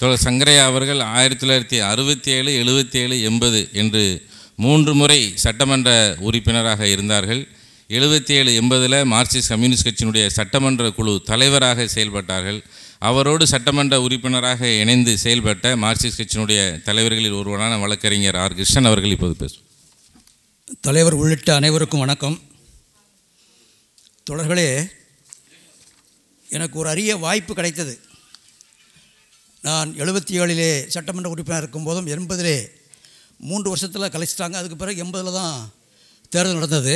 தோழர் சங்கரையா அவர்கள் ஆயிரத்தி தொள்ளாயிரத்தி அறுபத்தி ஏழு எழுபத்தி ஏழு எண்பது என்று மூன்று முறை சட்டமன்ற உறுப்பினராக இருந்தார்கள் எழுபத்தி ஏழு எண்பதில் மார்க்சிஸ்ட் கம்யூனிஸ்ட் கட்சியினுடைய சட்டமன்ற குழு தலைவராக செயல்பட்டார்கள் அவரோடு சட்டமன்ற உறுப்பினராக இணைந்து செயல்பட்ட மார்க்சிஸ்ட் கட்சியினுடைய தலைவர்களில் ஒருவரான வழக்கறிஞர் ஆர் கிருஷ்ணன் அவர்கள் இப்போது பேசும் தலைவர் உள்ளிட்ட அனைவருக்கும் வணக்கம் தொடர்களே எனக்கு ஒரு அரிய வாய்ப்பு கிடைத்தது நான் எழுபத்தி ஏழிலே சட்டமன்ற உறுப்பினர் இருக்கும்போதும் எண்பதிலே மூன்று வருஷத்தில் கலைச்சிட்டாங்க அதுக்கு பிறகு எண்பதில் தான் தேர்தல் நடந்தது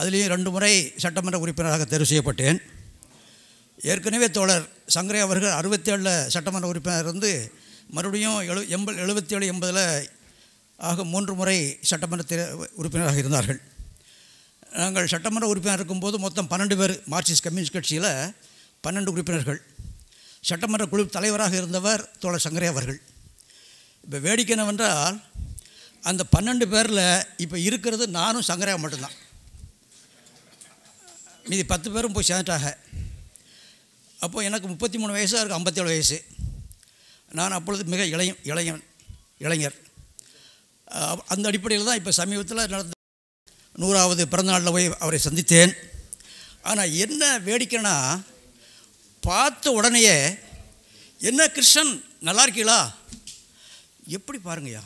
அதுலேயும் ரெண்டு முறை சட்டமன்ற உறுப்பினராக தேர்வு செய்யப்பட்டேன் ஏற்கனவே தோழர் சங்கரே அவர்கள் அறுபத்தேழில் சட்டமன்ற உறுப்பினர் இருந்து மறுபடியும் எழு எண்பது ஏழு எண்பதில் ஆக மூன்று முறை சட்டமன்ற உறுப்பினராக இருந்தார்கள் நாங்கள் சட்டமன்ற உறுப்பினர் இருக்கும்போது மொத்தம் பன்னெண்டு பேர் மார்க்சிஸ்ட் கம்யூனிஸ்ட் கட்சியில் பன்னெண்டு உறுப்பினர்கள் சட்டமன்ற குழு தலைவராக இருந்தவர் தோழர் சங்கரே அவர்கள் இப்போ வேடிக்கை என்னவென்றால் அந்த பன்னெண்டு பேரில் இப்போ இருக்கிறது நானும் சங்கரே மட்டும்தான் மீதி பத்து பேரும் போய் சேர்ந்துட்டாங்க அப்போது எனக்கு முப்பத்தி மூணு வயசு இருக்குது ஐம்பத்தேழு வயசு நான் அப்பொழுது மிக இளைய இளைஞன் இளைஞர் அந்த அடிப்படையில் தான் இப்போ சமீபத்தில் நடந்த நூறாவது பிறந்தநாளில் போய் அவரை சந்தித்தேன் ஆனால் என்ன வேடிக்கைன்னா பார்த்த உடனேயே என்ன கிருஷ்ணன் நல்லா இருக்கீங்களா எப்படி பாருங்கய்யா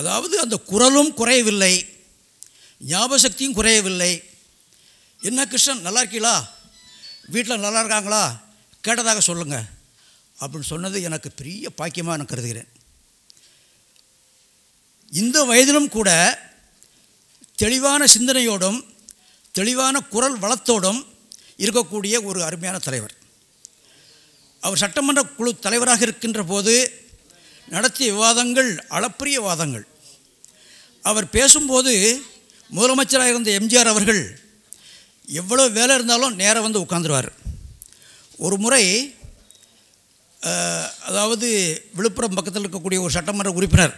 அதாவது அந்த குரலும் குறையவில்லை ஞாபகசக்தியும் குறையவில்லை என்ன கிருஷ்ணன் நல்லா இருக்கீங்களா வீட்டில் நல்லா இருக்காங்களா கேட்டதாக சொல்லுங்கள் அப்படின்னு சொன்னது எனக்கு பெரிய பாக்கியமாக நான் கருதுகிறேன் இந்த வயதிலும் கூட தெளிவான சிந்தனையோடும் தெளிவான குரல் வளத்தோடும் இருக்கக்கூடிய ஒரு அருமையான தலைவர் அவர் சட்டமன்ற குழு தலைவராக இருக்கின்ற போது நடத்திய விவாதங்கள் அளப்பரிய வாதங்கள் அவர் பேசும்போது முதலமைச்சராக இருந்த எம்ஜிஆர் அவர்கள் எவ்வளோ வேலை இருந்தாலும் நேராக வந்து உட்காந்துருவார் ஒரு முறை அதாவது விழுப்புரம் பக்கத்தில் இருக்கக்கூடிய ஒரு சட்டமன்ற உறுப்பினர்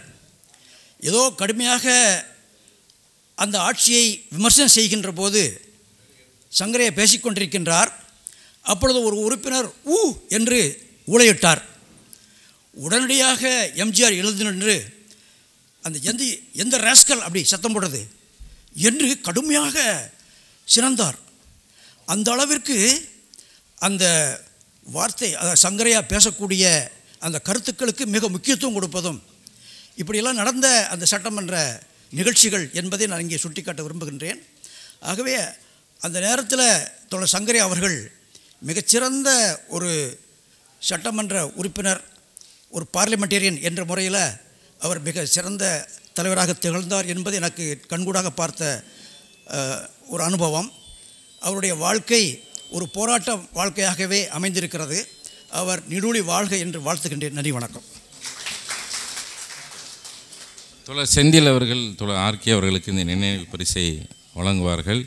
ஏதோ கடுமையாக அந்த ஆட்சியை விமர்சனம் செய்கின்ற போது சங்கரையை பேசிக்கொண்டிருக்கின்றார் அப்பொழுது ஒரு உறுப்பினர் ஊ என்று ஊழையிட்டார் உடனடியாக எம்ஜிஆர் எழுந்து நின்று அந்த எந்த எந்த ரேஸ்கல் அப்படி சத்தம் போடுறது என்று கடுமையாக சிறந்தார் அந்த அளவிற்கு அந்த வார்த்தை சங்கரையாக பேசக்கூடிய அந்த கருத்துக்களுக்கு மிக முக்கியத்துவம் கொடுப்பதும் இப்படியெல்லாம் நடந்த அந்த சட்டமன்ற நிகழ்ச்சிகள் என்பதை நான் இங்கே சுட்டிக்காட்ட விரும்புகின்றேன் ஆகவே அந்த நேரத்தில் தொடர் சங்கரி அவர்கள் மிகச்சிறந்த ஒரு சட்டமன்ற உறுப்பினர் ஒரு பார்லிமெண்டேரியன் என்ற முறையில் அவர் மிக சிறந்த தலைவராக திகழ்ந்தார் என்பது எனக்கு கண்கூடாக பார்த்த ஒரு அனுபவம் அவருடைய வாழ்க்கை ஒரு போராட்ட வாழ்க்கையாகவே அமைந்திருக்கிறது அவர் நிடுழி வாழ்க என்று வாழ்த்துகின்றேன் நன்றி வணக்கம் தொழர் செந்தில் அவர்கள் தொழர் ஆர்கே அவர்களுக்கு இந்த நினைவு பரிசை வழங்குவார்கள்